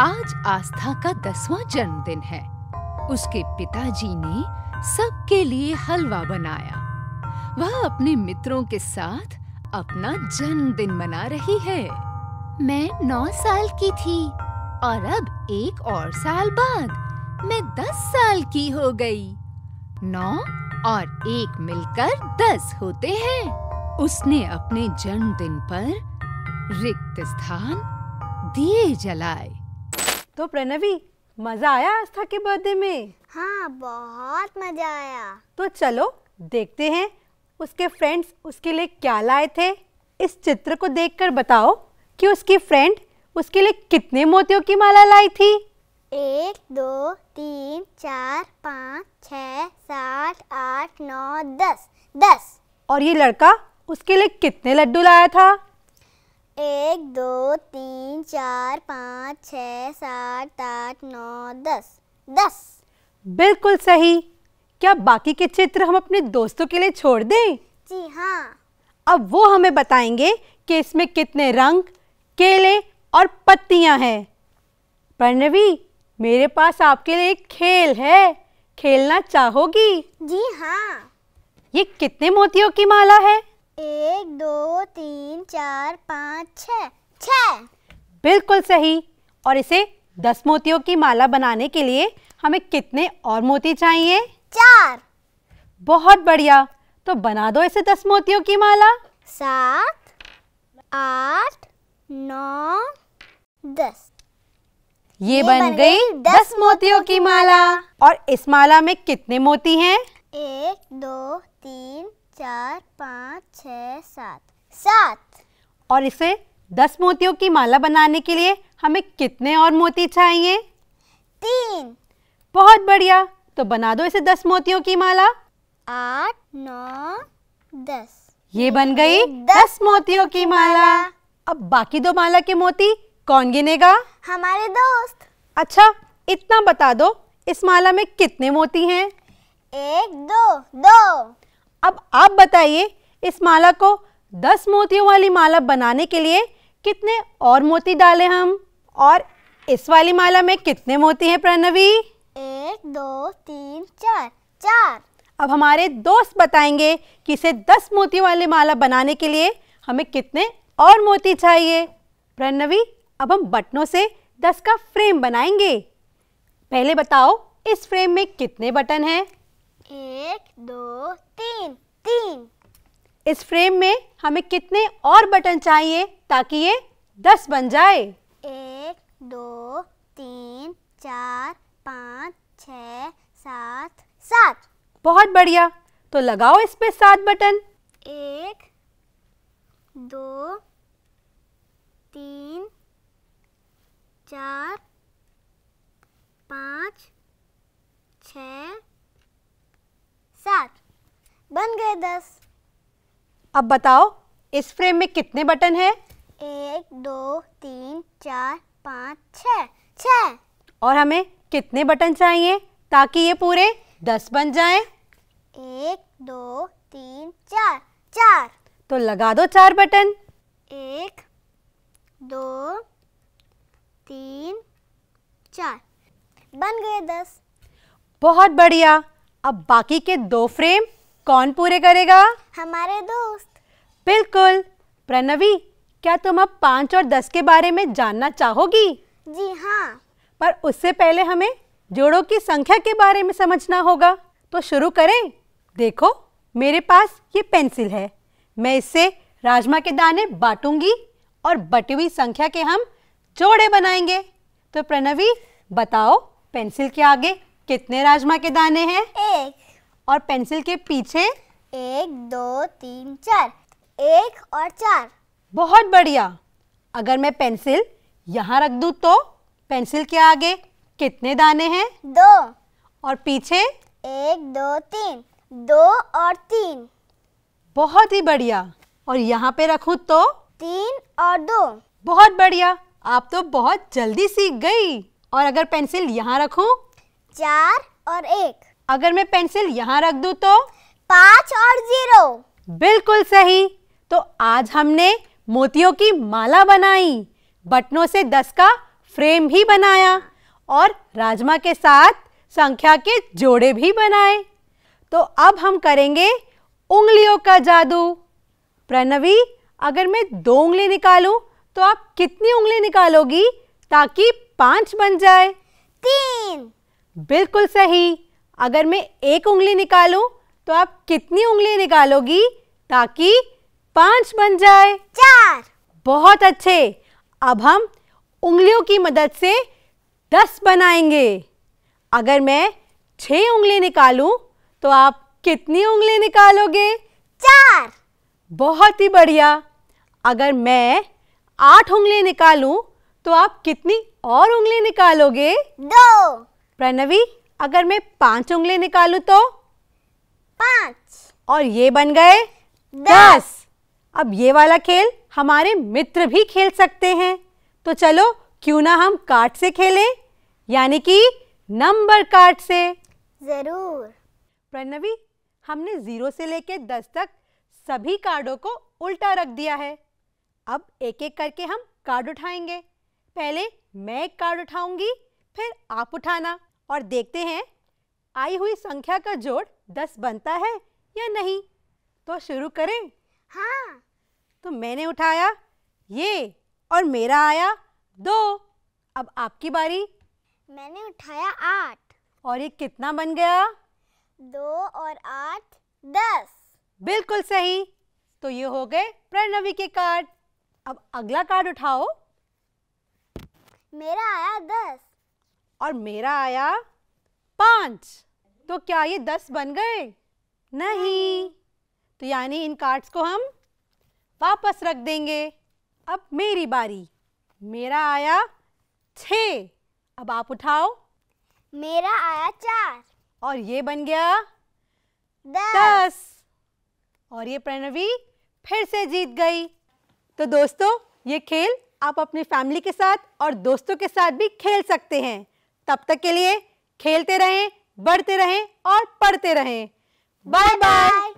आज आस्था का दसवां जन्मदिन है उसके पिताजी ने सबके लिए हलवा बनाया वह अपने मित्रों के साथ अपना जन्मदिन मना रही है मैं नौ साल की थी और अब एक और साल बाद मैं दस साल की हो गई नौ और एक मिलकर दस होते हैं उसने अपने जन्मदिन पर रिक्त स्थान दिए जलाए तो प्रणवी मजा आया आस्था के बर्थडे में हाँ बहुत मजा आया तो चलो देखते हैं उसके फ्रेंड्स उसके लिए क्या लाए थे इस चित्र को देखकर बताओ कि उसकी फ्रेंड उसके लिए कितने मोतियों की माला लाई थी एक दो तीन चार पाँच छ सात आठ नौ दस दस और ये लड़का उसके लिए कितने लड्डू लाया था एक दो तीन चार पाँच छः सात आठ नौ दस दस बिल्कुल सही क्या बाकी के चित्र हम अपने दोस्तों के लिए छोड़ दें जी हाँ अब वो हमें बताएंगे कि इसमें कितने रंग केले और पत्तियाँ हैं प्रणवी मेरे पास आपके लिए एक खेल है खेलना चाहोगी जी हाँ ये कितने मोतियों की माला है एक दो तीन चार पाँच छ छ बिल्कुल सही और इसे दस मोतियों की माला बनाने के लिए हमें कितने और मोती चाहिए चार बहुत बढ़िया तो बना दो इसे दस मोतियों की माला सात आठ नौ दस ये बन, बन गई दस मोतियों की माला और इस माला में कितने मोती हैं? एक दो तीन चार पाँच छ सात सात और इसे दस मोतियों की माला बनाने के लिए हमें कितने और मोती चाहिए तीन बहुत बढ़िया तो बना दो इसे दस मोतियों की माला आठ नौ दस ये बन गई दस, दस मोतियों की माला अब बाकी दो माला के मोती कौन गिनेगा हमारे दोस्त अच्छा इतना बता दो इस माला में कितने मोती हैं एक दो दो अब आप बताइए इस माला को दस मोतियों वाली माला बनाने के लिए कितने और मोती डाले हम और इस वाली माला में कितने मोती हैं प्रणवी एक दो तीन चार चार अब हमारे दोस्त बताएंगे कि इसे दस मोती वाली माला बनाने के लिए हमें कितने और मोती चाहिए प्रणवी अब हम बटनों से दस का फ्रेम बनाएंगे पहले बताओ इस फ्रेम में कितने बटन हैं एक दो तीन तीन इस फ्रेम में हमें कितने और बटन चाहिए ताकि ये दस बन जाए एक दो तीन चार पाँच छ सात सात बहुत बढ़िया तो लगाओ इस पे सात बटन एक दो तीन चार पाँच दस अब बताओ इस फ्रेम में कितने बटन हैं? एक दो तीन चार पाँच छ छ और हमें कितने बटन चाहिए ताकि ये पूरे दस बन जाएं? एक दो तीन चार चार तो लगा दो चार बटन एक दो तीन चार बन गए दस बहुत बढ़िया अब बाकी के दो फ्रेम कौन पूरे करेगा हमारे दोस्त बिल्कुल प्रणवी क्या तुम अब पाँच और दस के बारे में जानना चाहोगी जी हाँ पर उससे पहले हमें जोड़ों की संख्या के बारे में समझना होगा तो शुरू करें देखो मेरे पास ये पेंसिल है मैं इससे राजमा के दाने बांटूंगी और बटी हुई संख्या के हम जोड़े बनाएंगे तो प्रणवी बताओ पेंसिल के आगे कितने राजमा के दाने हैं एक और पेंसिल के पीछे एक दो तीन चार एक और चार बहुत बढ़िया अगर मैं पेंसिल यहाँ रख दू तो पेंसिल के आगे कितने दाने हैं दो और पीछे एक दो तीन दो और तीन बहुत ही बढ़िया और यहाँ पे रखू तो तीन और दो बहुत बढ़िया आप तो बहुत जल्दी सीख गई और अगर पेंसिल यहाँ रखू चार और एक अगर मैं पेंसिल यहाँ रख दू तो पाँच और जीरो बिल्कुल सही तो आज हमने मोतियों की माला बनाई बटनों से दस का फ्रेम भी बनाया और राजमा के साथ संख्या के जोड़े भी बनाए तो अब हम करेंगे उंगलियों का जादू प्रणवी अगर मैं दो उंगली निकालूं तो आप कितनी उंगली निकालोगी ताकि पांच बन जाए तीन बिल्कुल सही अगर मैं एक उंगली निकालूं तो आप कितनी उंगली निकालोगी ताकि पांच बन जाए चार बहुत अच्छे अब हम उंगलियों की मदद से दस बनाएंगे अगर मैं छह उंगली निकालूं तो आप कितनी उंगली निकालोगे चार बहुत ही बढ़िया अगर मैं आठ उंगली निकालूं तो आप कितनी और उंगली निकालोगे दो प्रणवी अगर मैं पांच उंगली निकालू तो पांच और ये बन गए दस अब ये वाला खेल हमारे मित्र भी खेल सकते हैं तो चलो क्यों ना हम कार्ड से खेलें यानी कि नंबर कार्ड से जरूर प्रणवी हमने जीरो से लेकर दस तक सभी कार्डों को उल्टा रख दिया है अब एक एक करके हम कार्ड उठाएंगे पहले मैं एक कार्ड उठाऊंगी फिर आप उठाना और देखते हैं आई हुई संख्या का जोड़ दस बनता है या नहीं तो शुरू करें हाँ तो मैंने उठाया ये और मेरा आया दो अब आपकी बारी मैंने उठाया आठ और ये कितना बन गया दो और आठ दस बिल्कुल सही तो ये हो गए प्रणवी के कार्ड अब अगला कार्ड उठाओ मेरा आया दस और मेरा आया पाँच तो क्या ये दस बन गए नहीं तो यानी इन कार्ड्स को हम वापस रख देंगे अब मेरी बारी मेरा आया छ अब आप उठाओ मेरा आया चार और ये बन गया दस, दस। और ये प्रणवी फिर से जीत गई तो दोस्तों ये खेल आप अपनी फैमिली के साथ और दोस्तों के साथ भी खेल सकते हैं तब तक के लिए खेलते रहें बढ़ते रहें और पढ़ते रहें बाय बाय